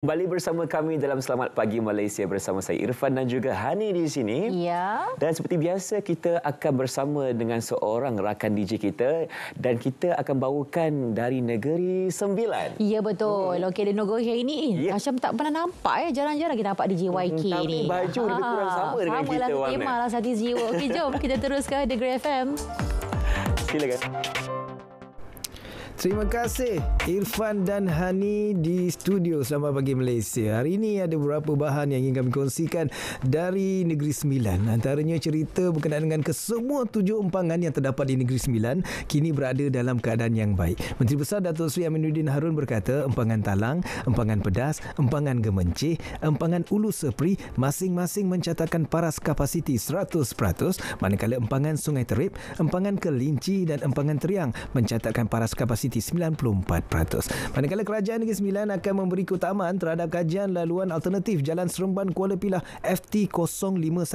Kembali bersama kami dalam Selamat Pagi Malaysia bersama saya Irfan dan juga Hani di sini. Ya. Dan seperti biasa kita akan bersama dengan seorang rakan DJ kita dan kita akan bawakan dari Negeri Sembilan. Ya betul. Hmm. Okey, di Nogoh hari ini. Eh, ya. Macam tak pernah nampak ya. Jarang-jarang kita nampak DJ YK hmm, tapi ni. Tapi baju lebih kurang sama, ha, sama dengan kita. Sama lah tema lah satu jiwa. Okey, jom kita teruskan The Negeri FM. Silakan. Silakan. Terima kasih Irfan dan Hani di studio Selamat Pagi Malaysia. Hari ini ada beberapa bahan yang ingin kami kongsikan dari Negeri Sembilan. Antaranya cerita berkenaan dengan kesemua tujuh empangan yang terdapat di Negeri Sembilan kini berada dalam keadaan yang baik. Menteri Besar Datuk Sri Aminuddin Harun berkata empangan talang, empangan pedas, empangan gemencih, empangan ulu sepri masing-masing mencatatkan paras kapasiti 100% manakala empangan sungai terip, empangan kelinci dan empangan teriang mencatatkan paras kapasiti kapasiti 94%. Manakala Kerajaan Negeri Sembilan akan memberi keutamaan terhadap kajian laluan alternatif Jalan Seremban Kuala Pilah FT051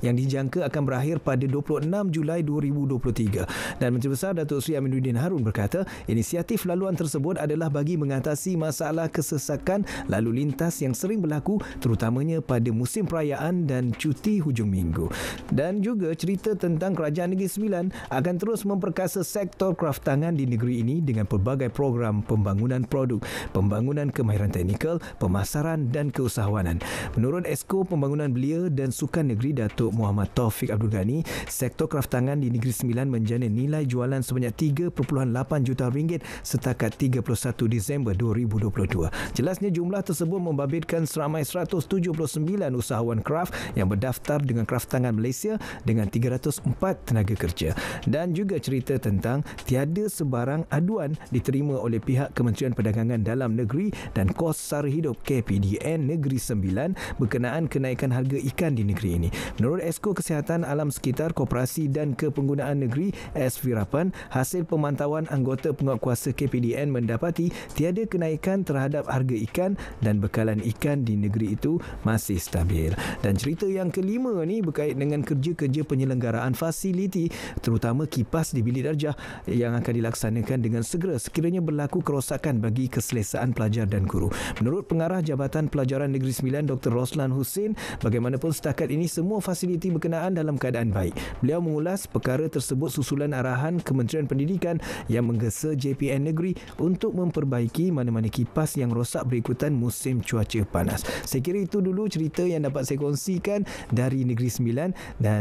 yang dijangka akan berakhir pada 26 Julai 2023. Dan Menteri Besar Datuk Seri Aminuddin Harun berkata, inisiatif laluan tersebut adalah bagi mengatasi masalah kesesakan lalu lintas yang sering berlaku terutamanya pada musim perayaan dan cuti hujung minggu. Dan juga cerita tentang Kerajaan Negeri Sembilan akan terus memperkasa sektor kraftangan di negeri ini dengan dengan pelbagai program pembangunan produk, pembangunan kemahiran teknikal, pemasaran dan keusahawanan. Menurut Esko Pembangunan Belia dan Sukan Negeri Datuk Muhammad Taufik Abdul Ghani, sektor kraftangan di Negeri Sembilan menjana nilai jualan sebanyak 3.8 juta ringgit setakat 31 Disember 2022. Jelasnya jumlah tersebut membabitkan seramai 179 usahawan kraft yang berdaftar dengan kraftangan Malaysia dengan 304 tenaga kerja. Dan juga cerita tentang tiada sebarang aduan bulan diterima oleh pihak Kementerian Perdagangan Dalam Negeri dan Kos Sara Hidup KPDN Negeri Sembilan berkenaan kenaikan harga ikan di negeri ini. Menurut Esko Kesihatan Alam Sekitar, Koperasi dan Kepenggunaan Negeri S. Virapan, hasil pemantauan anggota penguatkuasa KPDN mendapati tiada kenaikan terhadap harga ikan dan bekalan ikan di negeri itu masih stabil. Dan cerita yang kelima ni berkait dengan kerja-kerja penyelenggaraan fasiliti terutama kipas di bilik darjah yang akan dilaksanakan dengan se- segera sekiranya berlaku kerosakan bagi keselesaan pelajar dan guru. Menurut pengarah Jabatan Pelajaran Negeri Sembilan Dr. Roslan Hussein, bagaimanapun setakat ini semua fasiliti berkenaan dalam keadaan baik. Beliau mengulas perkara tersebut susulan arahan Kementerian Pendidikan yang menggesa JPN Negeri untuk memperbaiki mana-mana kipas yang rosak berikutan musim cuaca panas. Saya kira itu dulu cerita yang dapat saya kongsikan dari Negeri Sembilan dan